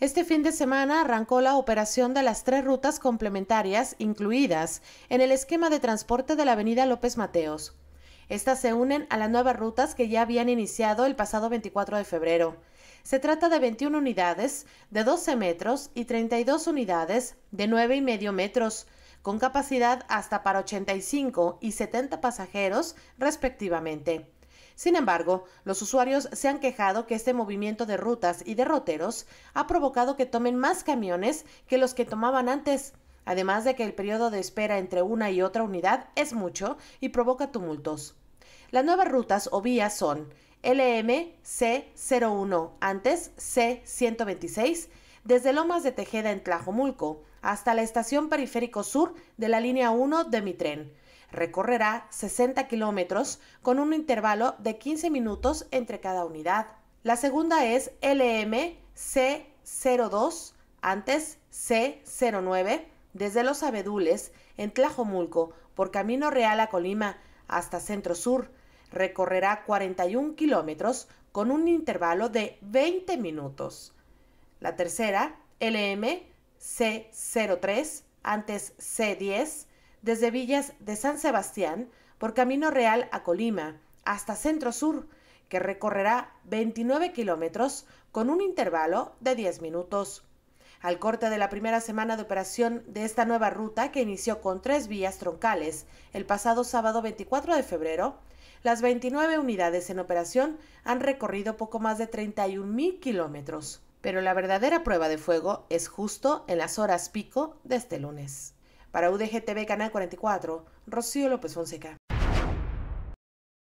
Este fin de semana arrancó la operación de las tres rutas complementarias incluidas en el esquema de transporte de la avenida López Mateos. Estas se unen a las nuevas rutas que ya habían iniciado el pasado 24 de febrero. Se trata de 21 unidades de 12 metros y 32 unidades de 9 y medio metros, con capacidad hasta para 85 y 70 pasajeros respectivamente. Sin embargo, los usuarios se han quejado que este movimiento de rutas y de roteros ha provocado que tomen más camiones que los que tomaban antes, además de que el periodo de espera entre una y otra unidad es mucho y provoca tumultos. Las nuevas rutas o vías son lmc 01 antes C126, desde Lomas de Tejeda en Tlajomulco hasta la estación Periférico Sur de la línea 1 de mi tren Recorrerá 60 kilómetros con un intervalo de 15 minutos entre cada unidad. La segunda es LMC02, antes C09, desde Los Abedules, en Tlajomulco, por Camino Real a Colima, hasta Centro Sur. Recorrerá 41 kilómetros con un intervalo de 20 minutos. La tercera, LM C03, antes C10, desde Villas de San Sebastián por Camino Real a Colima hasta Centro Sur, que recorrerá 29 kilómetros con un intervalo de 10 minutos. Al corte de la primera semana de operación de esta nueva ruta, que inició con tres vías troncales el pasado sábado 24 de febrero, las 29 unidades en operación han recorrido poco más de 31 mil kilómetros. Pero la verdadera prueba de fuego es justo en las horas pico de este lunes. Para UDGTV Canal 44, Rocío López Fonseca.